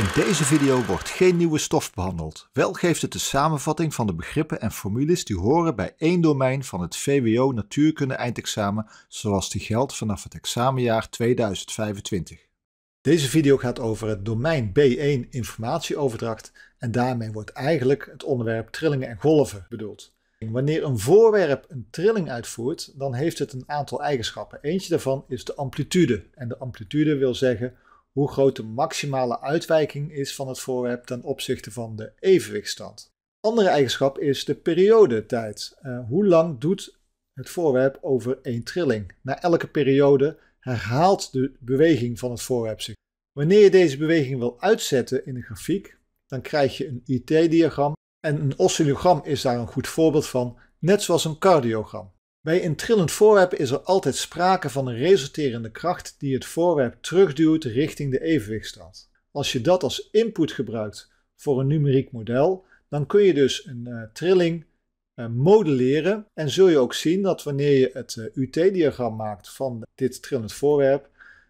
In deze video wordt geen nieuwe stof behandeld. Wel geeft het de samenvatting van de begrippen en formules die horen bij één domein van het VWO Natuurkunde eindexamen zoals die geldt vanaf het examenjaar 2025. Deze video gaat over het domein B1 informatieoverdracht en daarmee wordt eigenlijk het onderwerp trillingen en golven bedoeld. Wanneer een voorwerp een trilling uitvoert, dan heeft het een aantal eigenschappen. Eentje daarvan is de amplitude en de amplitude wil zeggen hoe groot de maximale uitwijking is van het voorwerp ten opzichte van de evenwichtstand. Andere eigenschap is de periodetijd. Uh, hoe lang doet het voorwerp over één trilling? Na elke periode herhaalt de beweging van het voorwerp zich. Wanneer je deze beweging wil uitzetten in een grafiek, dan krijg je een IT-diagram en een oscillogram is daar een goed voorbeeld van, net zoals een cardiogram. Bij een trillend voorwerp is er altijd sprake van een resulterende kracht die het voorwerp terugduwt richting de evenwichtstand. Als je dat als input gebruikt voor een numeriek model, dan kun je dus een eh, trilling eh, modelleren en zul je ook zien dat wanneer je het eh, UT-diagram maakt van dit trillend voorwerp,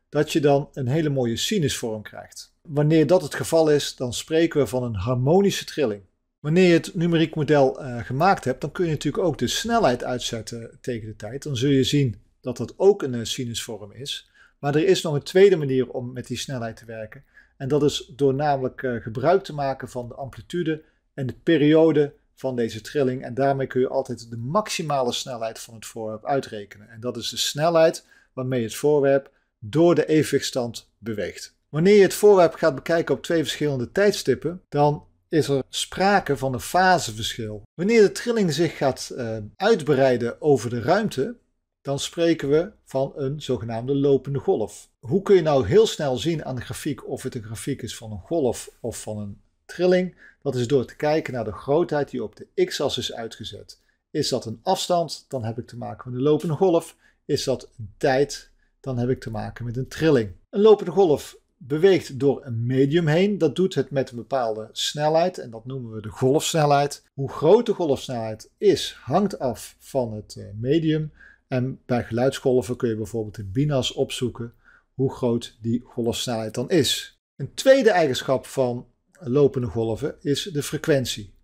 dat je dan een hele mooie sinusvorm krijgt. Wanneer dat het geval is, dan spreken we van een harmonische trilling. Wanneer je het numeriek model eh, gemaakt hebt, dan kun je natuurlijk ook de snelheid uitzetten tegen de tijd. Dan zul je zien dat dat ook een eh, sinusvorm is. Maar er is nog een tweede manier om met die snelheid te werken. En dat is door namelijk eh, gebruik te maken van de amplitude en de periode van deze trilling. En daarmee kun je altijd de maximale snelheid van het voorwerp uitrekenen. En dat is de snelheid waarmee het voorwerp door de evenwichtstand beweegt. Wanneer je het voorwerp gaat bekijken op twee verschillende tijdstippen, dan is er sprake van een faseverschil. Wanneer de trilling zich gaat eh, uitbreiden over de ruimte, dan spreken we van een zogenaamde lopende golf. Hoe kun je nou heel snel zien aan de grafiek of het een grafiek is van een golf of van een trilling? Dat is door te kijken naar de grootheid die op de x-as is uitgezet. Is dat een afstand, dan heb ik te maken met een lopende golf. Is dat een tijd, dan heb ik te maken met een trilling. Een lopende golf beweegt door een medium heen. Dat doet het met een bepaalde snelheid en dat noemen we de golfsnelheid. Hoe groot de golfsnelheid is, hangt af van het eh, medium. En bij geluidsgolven kun je bijvoorbeeld in binas opzoeken hoe groot die golfsnelheid dan is. Een tweede eigenschap van lopende golven is de frequentie.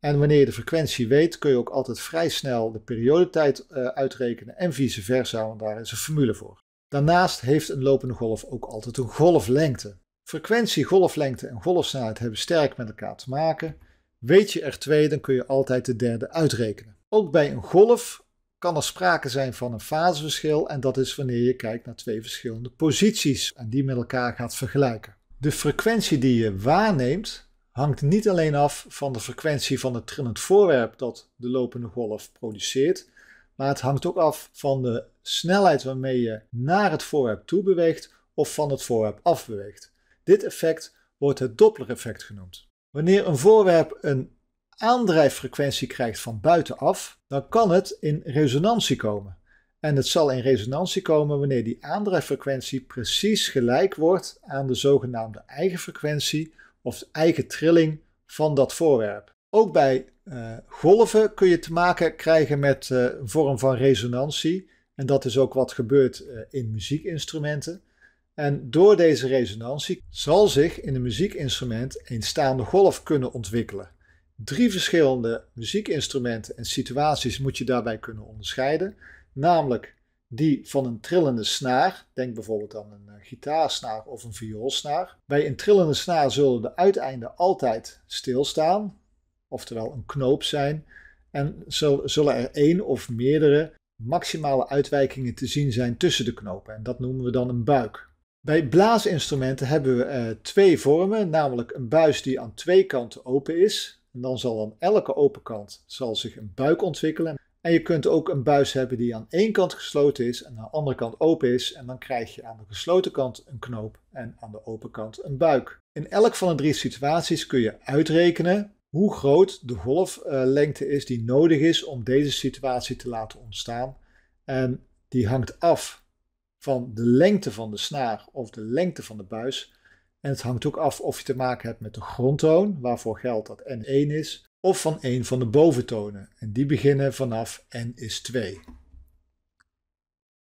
En wanneer je de frequentie weet, kun je ook altijd vrij snel de periodetijd eh, uitrekenen en vice versa, want daar is een formule voor. Daarnaast heeft een lopende golf ook altijd een golflengte. Frequentie, golflengte en golfsnelheid hebben sterk met elkaar te maken. Weet je er twee, dan kun je altijd de derde uitrekenen. Ook bij een golf kan er sprake zijn van een faseverschil en dat is wanneer je kijkt naar twee verschillende posities en die met elkaar gaat vergelijken. De frequentie die je waarneemt hangt niet alleen af van de frequentie van het trillend voorwerp dat de lopende golf produceert, maar het hangt ook af van de snelheid waarmee je naar het voorwerp toe beweegt of van het voorwerp af beweegt. Dit effect wordt het Doppler-effect genoemd. Wanneer een voorwerp een aandrijffrequentie krijgt van buitenaf, dan kan het in resonantie komen. En het zal in resonantie komen wanneer die aandrijffrequentie precies gelijk wordt aan de zogenaamde eigen frequentie of eigen trilling van dat voorwerp. Ook bij eh, golven kun je te maken krijgen met eh, een vorm van resonantie. En dat is ook wat gebeurt eh, in muziekinstrumenten. En door deze resonantie zal zich in een muziekinstrument een staande golf kunnen ontwikkelen. Drie verschillende muziekinstrumenten en situaties moet je daarbij kunnen onderscheiden. Namelijk die van een trillende snaar. Denk bijvoorbeeld aan een gitaarsnaar of een vioolsnaar. Bij een trillende snaar zullen de uiteinden altijd stilstaan oftewel een knoop zijn. En zullen er één of meerdere maximale uitwijkingen te zien zijn tussen de knopen. En dat noemen we dan een buik. Bij blaasinstrumenten hebben we eh, twee vormen, namelijk een buis die aan twee kanten open is. En dan zal aan elke open kant zal zich een buik ontwikkelen. En je kunt ook een buis hebben die aan één kant gesloten is en aan de andere kant open is. En dan krijg je aan de gesloten kant een knoop en aan de open kant een buik. In elk van de drie situaties kun je uitrekenen hoe groot de golflengte is die nodig is om deze situatie te laten ontstaan. En die hangt af van de lengte van de snaar of de lengte van de buis. En het hangt ook af of je te maken hebt met de grondtoon, waarvoor geldt dat N1 is, of van een van de boventonen. En die beginnen vanaf N is 2.